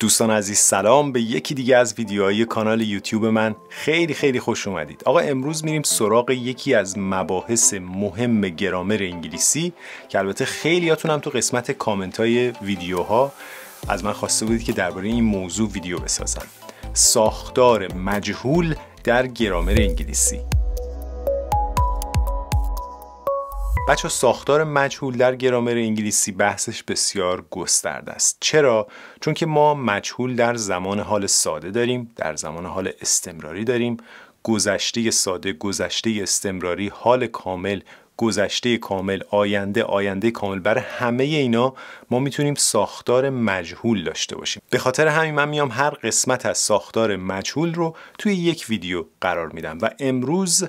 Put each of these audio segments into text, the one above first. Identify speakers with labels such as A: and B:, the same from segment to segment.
A: دوستان عزیز سلام به یکی دیگه از ویدیوهای کانال یوتیوب من خیلی خیلی خوش اومدید آقا امروز میریم سراغ یکی از مباحث مهم گرامر انگلیسی که البته خیلیاتون هم تو قسمت کامنت های ویدیوها از من خواسته بودید که درباره این موضوع ویدیو بسازم ساختار مجهول در گرامر انگلیسی بچه ساختار مجهول در گرامر انگلیسی بحثش بسیار گسترده است چرا چون که ما مجهول در زمان حال ساده داریم در زمان حال استمراری داریم گذشته ساده گذشته استمراری حال کامل گذشته کامل آینده آینده کامل برای همه اینا ما میتونیم ساختار مجهول داشته باشیم به خاطر همین من میام هر قسمت از ساختار مجهول رو توی یک ویدیو قرار میدم و امروز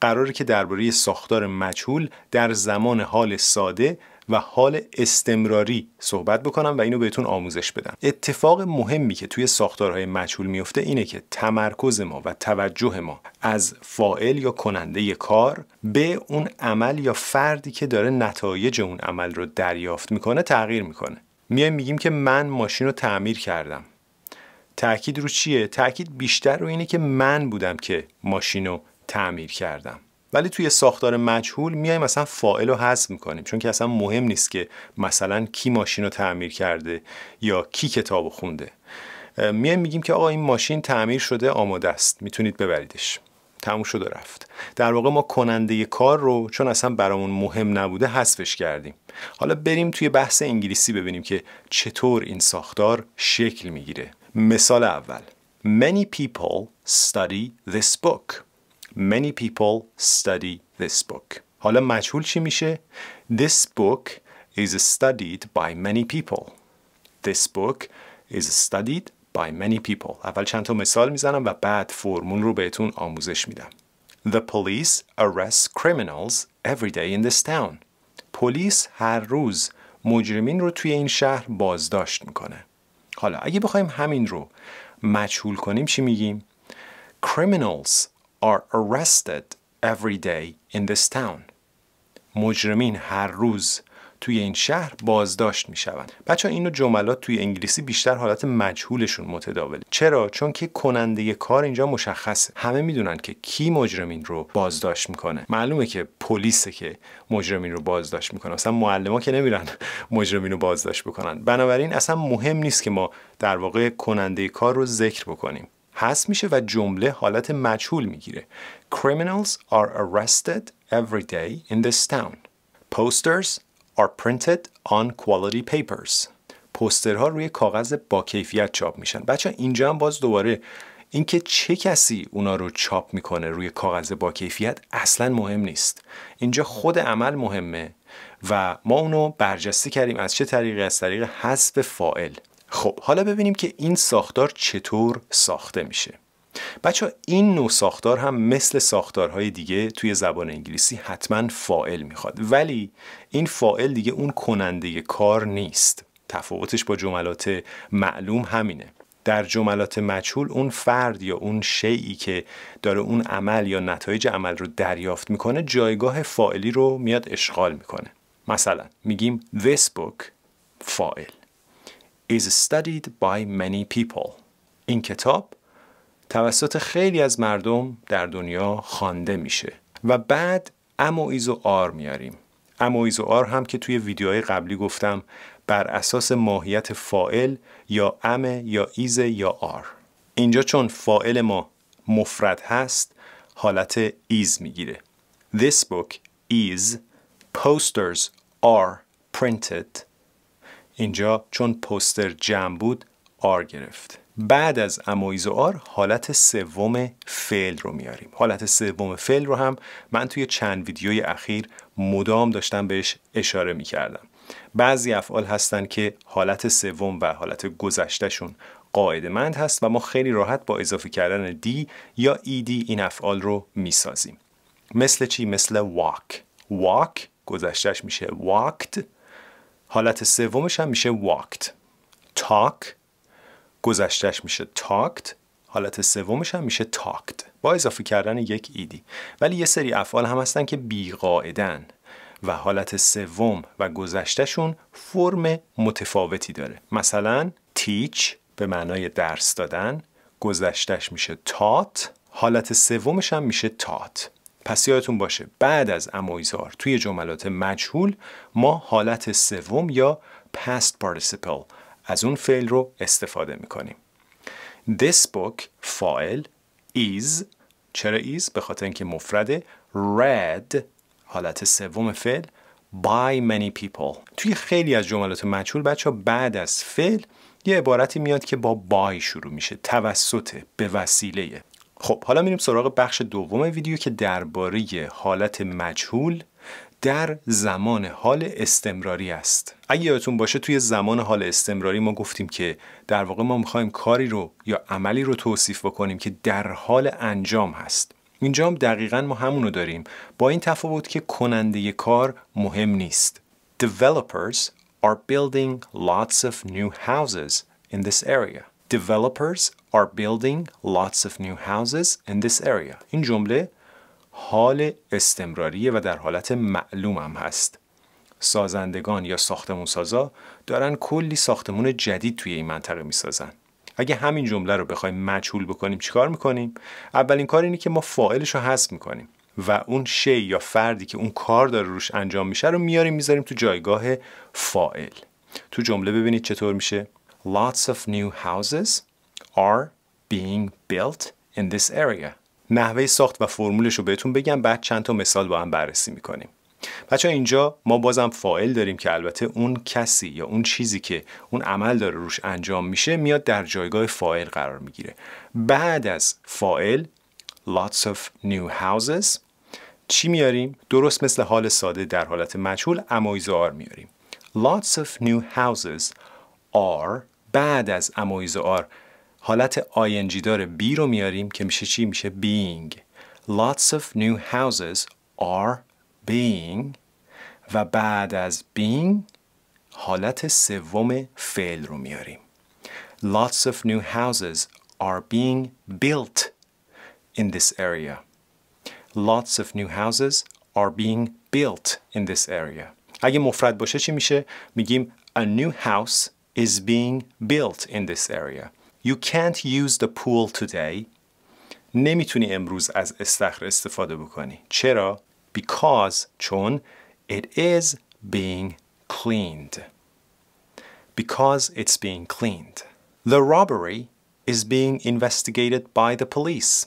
A: قراره که درباره ساختار مجهول در زمان حال ساده و حال استمراری صحبت بکنم و اینو بهتون آموزش بدم اتفاق مهمی که توی ساختارهای مجهول میفته اینه که تمرکز ما و توجه ما از فائل یا کننده کار به اون عمل یا فردی که داره نتایج اون عمل رو دریافت میکنه تغییر میکنه میایم میگیم که من ماشین رو تعمیر کردم تاکید رو چیه تاکید بیشتر رو اینه که من بودم که ماشین رو تعمیر کردم ولی توی ساختار مجهول میایم مثلا فائل رو حذف میکنیم چون که اصلا مهم نیست که مثلا کی ماشین رو تعمیر کرده یا کی کتاب خونده میایم میگیم که آقا این ماشین تعمیر شده آماده است میتونید ببریدش تموم شد رفت در واقع ما کننده کار رو چون اصلا برامون مهم نبوده حذفش کردیم حالا بریم توی بحث انگلیسی ببینیم که چطور این ساختار شکل میگیره مثال اول Many people study this book Many people study this book. حالا مجهول چی میشه؟ This book is studied by many people. This book is studied by many people. اول چند تا مثال میزنم و بعد فرمون رو بهتون آموزش میدم. The police arrest criminals every day in this town. پلیس هر روز مجرمین رو توی این شهر بازداشت میکنه. حالا اگه بخوایم همین رو مجهول کنیم چی میگیم؟ Criminals are arrested every day in this town. مجرمین هر روز توی این شهر بازداشت می شوند. بچه اینو جملات توی انگلیسی بیشتر حالت مجهولشون متداوله. چرا؟ چون که کننده کار اینجا مشخصه. همه میدونن که کی مجرمین رو بازداشت میکنه. معلومه که پلیسه که مجرمین رو بازداشت میکنه. اصلا معلما که نمیرن مجرمین رو بازداشت بکنن. بنابراین اصلا مهم نیست که ما در واقع کننده کار رو ذکر بکنیم. حذف میشه و جمله حالت مجهول میگیره Criminals are arrested every day in this town Posters are printed on quality papers پوسترها روی کاغذ با کیفیت چاپ میشن بچه اینجا هم باز دوباره اینکه چه کسی اونا رو چاپ میکنه روی کاغذ با کیفیت اصلا مهم نیست اینجا خود عمل مهمه و ما اونو برجسته کردیم از چه طریقی از طریق حذف فائل خب حالا ببینیم که این ساختار چطور ساخته میشه بچه این نوع ساختار هم مثل ساختارهای دیگه توی زبان انگلیسی حتما فائل میخواد ولی این فائل دیگه اون کننده کار نیست تفاوتش با جملات معلوم همینه در جملات مجهول اون فرد یا اون شیعی که داره اون عمل یا نتایج عمل رو دریافت میکنه جایگاه فائلی رو میاد اشغال میکنه مثلا میگیم this book فائل is studied by many people این کتاب توسط خیلی از مردم در دنیا خوانده میشه و بعد ام و ایز و آر میاریم ام و ایز و آر هم که توی ویدیوهای قبلی گفتم بر اساس ماهیت فائل یا ام یا ایز یا آر اینجا چون فائل ما مفرد هست حالت ایز میگیره This book is posters are printed اینجا چون پوستر جمع بود آر گرفت بعد از امویز و آر حالت سوم فعل رو میاریم حالت سوم فعل رو هم من توی چند ویدیوی اخیر مدام داشتم بهش اشاره میکردم بعضی افعال هستن که حالت سوم و حالت گذشتهشون قاعده مند هست و ما خیلی راحت با اضافه کردن دی یا دی e این افعال رو میسازیم مثل چی؟ مثل واک واک گذشتش میشه walked حالت سومش هم میشه walked talk گذشتش میشه talked حالت سومش هم میشه talked با اضافه کردن یک ایدی ولی یه سری افعال هم هستن که بیقاعدن و حالت سوم و گذشتشون فرم متفاوتی داره مثلا teach به معنای درس دادن گذشتش میشه taught حالت سومش هم میشه taught پس یادتون باشه بعد از امویزار توی جملات مجهول ما حالت سوم یا past participle از اون فعل رو استفاده میکنیم This book فایل is چرا is به خاطر اینکه مفرد read حالت سوم فعل by many people توی خیلی از جملات مجهول بچه بعد از فعل یه عبارتی میاد که با بای شروع میشه توسط به وسیله خب حالا میریم سراغ بخش دوم ویدیو که درباره حالت مجهول در زمان حال استمراری است اگه یادتون باشه توی زمان حال استمراری ما گفتیم که در واقع ما میخوایم کاری رو یا عملی رو توصیف بکنیم که در حال انجام هست اینجا هم دقیقا ما همونو داریم با این تفاوت که کننده کار مهم نیست Developers are building lots of new houses in this area Developers are building lots of new houses in this area این جمله حال استمراریه و در حالت معلوم هم هست سازندگان یا ساختمون سازا دارن کلی ساختمون جدید توی این منطقه سازن اگه همین جمله رو بخوایم مجهول بکنیم چیکار میکنیم اولین کار اینه که ما فاعلش رو حذف میکنیم و اون شی یا فردی که اون کار داره روش انجام میشه رو میاریم میذاریم تو جایگاه فاعل تو جمله ببینید چطور میشه lots of new houses are being built in this area نحوه ساخت و فرمولش رو بهتون بگم بعد چند تا مثال با هم بررسی میکنیم بچه اینجا ما بازم فائل داریم که البته اون کسی یا اون چیزی که اون عمل داره روش انجام میشه میاد در جایگاه فائل قرار میگیره بعد از فائل lots of new houses چی میاریم؟ درست مثل حال ساده در حالت مجهول امایزار میاریم lots of new houses are بعد از امایزار حالت ING دار بی رو میاریم که میشه چی میشه being lots of new houses are being و بعد از being حالت سوم فعل رو میاریم lots of new houses are being built in this area lots of new houses are being built in this area اگه مفرد باشه چی میشه میگیم a new house is being built in this area You can't use the pool today. نمیتونی امروز از استخر استفاده بکنی. چرا؟ Because چون it is being cleaned. Because it's being cleaned. The robbery is being investigated by the police.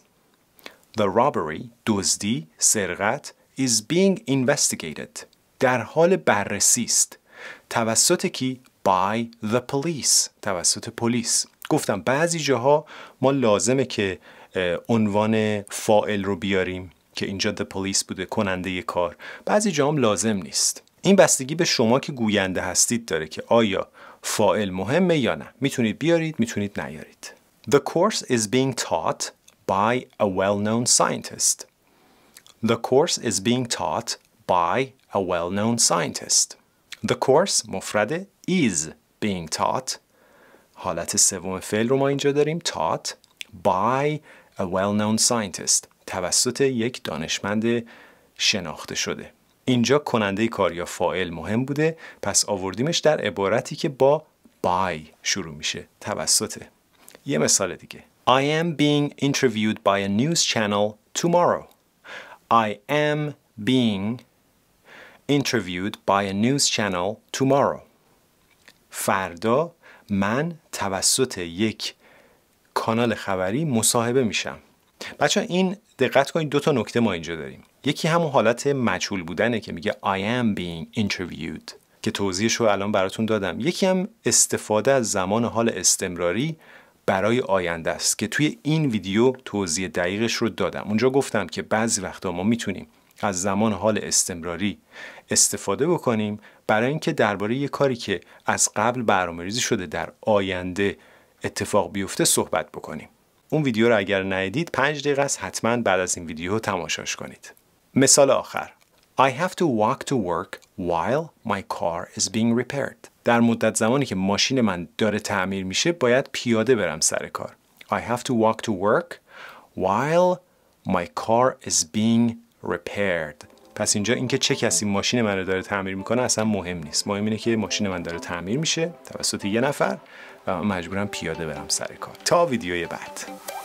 A: The robbery, دزدی، سرقت is being investigated. در حال بررسی است. توسط کی؟ by the police توسط پلیس گفتم بعضی جاها ما لازمه که عنوان فائل رو بیاریم که اینجا the police بوده کننده یه کار بعضی جاها لازم نیست این بستگی به شما که گوینده هستید داره که آیا فائل مهمه یا نه میتونید بیارید میتونید نیارید The course is being taught by a well-known scientist The course is being taught by a well-known scientist The course مفرد is being taught حالت سوم فعل رو ما اینجا داریم taught by a well-known scientist توسط یک دانشمند شناخته شده اینجا کننده کار یا فائل مهم بوده پس آوردیمش در عبارتی که با by شروع میشه توسط یه مثال دیگه I am being interviewed by a news channel tomorrow I am being interviewed by a news channel tomorrow. فردا من توسط یک کانال خبری مصاحبه میشم. بچه این دقت کنید دو تا نکته ما اینجا داریم. یکی همون حالت مجهول بودنه که میگه I am being interviewed که توضیحش رو الان براتون دادم. یکی هم استفاده از زمان حال استمراری برای آینده است که توی این ویدیو توضیح دقیقش رو دادم. اونجا گفتم که بعضی وقتا ما میتونیم از زمان حال استمراری استفاده بکنیم برای اینکه درباره یه کاری که از قبل برنامه‌ریزی شده در آینده اتفاق بیفته صحبت بکنیم اون ویدیو رو اگر ندیدید 5 دقیقه است حتما بعد از این ویدیو تماشاش کنید مثال آخر I have to walk to work while my car is being repaired. در مدت زمانی که ماشین من داره تعمیر میشه باید پیاده برم سر کار. I have to walk to work while my car is being repaired پس اینجا اینکه چه کسی ماشین من رو داره تعمیر میکنه اصلا مهم نیست مهم اینه که ماشین من داره تعمیر میشه توسط یه نفر و من مجبورم پیاده برم سر کار تا ویدیوی بعد